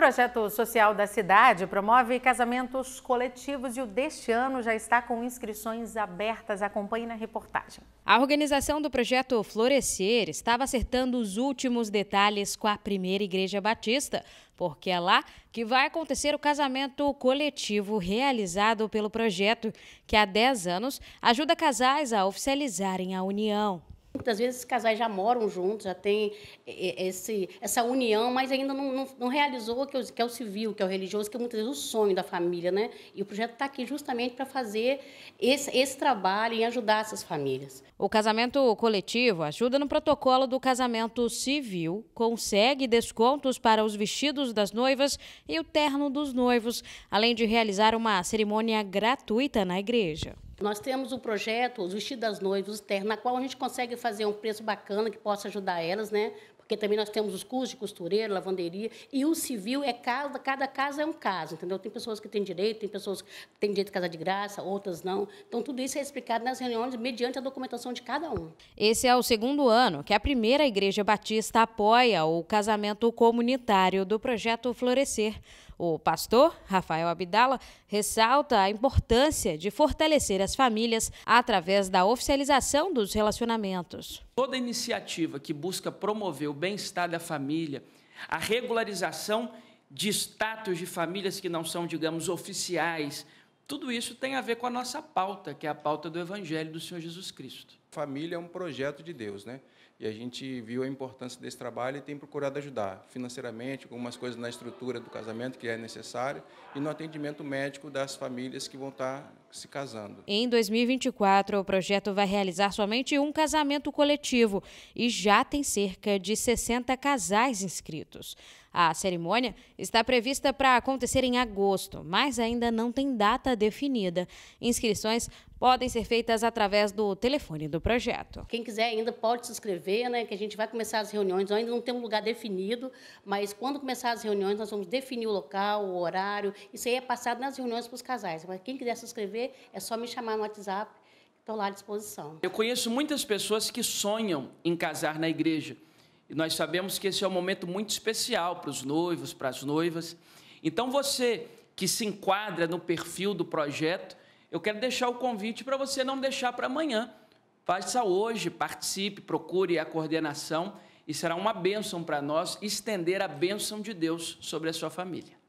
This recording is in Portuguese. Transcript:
projeto social da cidade promove casamentos coletivos e o deste ano já está com inscrições abertas. Acompanhe na reportagem. A organização do projeto Florescer estava acertando os últimos detalhes com a primeira igreja batista, porque é lá que vai acontecer o casamento coletivo realizado pelo projeto, que há 10 anos ajuda casais a oficializarem a união. Muitas vezes esses casais já moram juntos, já têm eh, eh, esse, essa união, mas ainda não, não, não realizou que, que é o civil, que é o religioso, que é muitas vezes o sonho da família. Né? E o projeto está aqui justamente para fazer esse, esse trabalho e ajudar essas famílias. O casamento coletivo ajuda no protocolo do casamento civil, consegue descontos para os vestidos das noivas e o terno dos noivos, além de realizar uma cerimônia gratuita na igreja. Nós temos o um projeto, os vestidos das noivas, os na qual a gente consegue fazer um preço bacana que possa ajudar elas, né? porque também nós temos os cursos de costureiro, lavanderia, e o civil é cada, cada casa é um caso, entendeu? Tem pessoas que têm direito, tem pessoas que têm direito de casa de graça, outras não. Então, tudo isso é explicado nas reuniões mediante a documentação de cada um. Esse é o segundo ano que a primeira Igreja Batista apoia o casamento comunitário do projeto Florescer. O pastor Rafael Abdala ressalta a importância de fortalecer as famílias através da oficialização dos relacionamentos. Toda iniciativa que busca promover o bem-estar da família, a regularização de status de famílias que não são, digamos, oficiais. Tudo isso tem a ver com a nossa pauta, que é a pauta do Evangelho do Senhor Jesus Cristo família é um projeto de Deus, né? E a gente viu a importância desse trabalho e tem procurado ajudar financeiramente, algumas coisas na estrutura do casamento que é necessário e no atendimento médico das famílias que vão estar se casando. Em 2024, o projeto vai realizar somente um casamento coletivo e já tem cerca de 60 casais inscritos. A cerimônia está prevista para acontecer em agosto, mas ainda não tem data definida. Inscrições podem ser feitas através do telefone do projeto. Quem quiser ainda pode se inscrever, né, que a gente vai começar as reuniões. ainda não tem um lugar definido, mas quando começar as reuniões, nós vamos definir o local, o horário. Isso aí é passado nas reuniões para os casais. Mas quem quiser se inscrever, é só me chamar no WhatsApp, estou lá à disposição. Eu conheço muitas pessoas que sonham em casar na igreja. E nós sabemos que esse é um momento muito especial para os noivos, para as noivas. Então, você que se enquadra no perfil do projeto, eu quero deixar o convite para você não deixar para amanhã. Faça hoje, participe, procure a coordenação e será uma bênção para nós estender a bênção de Deus sobre a sua família.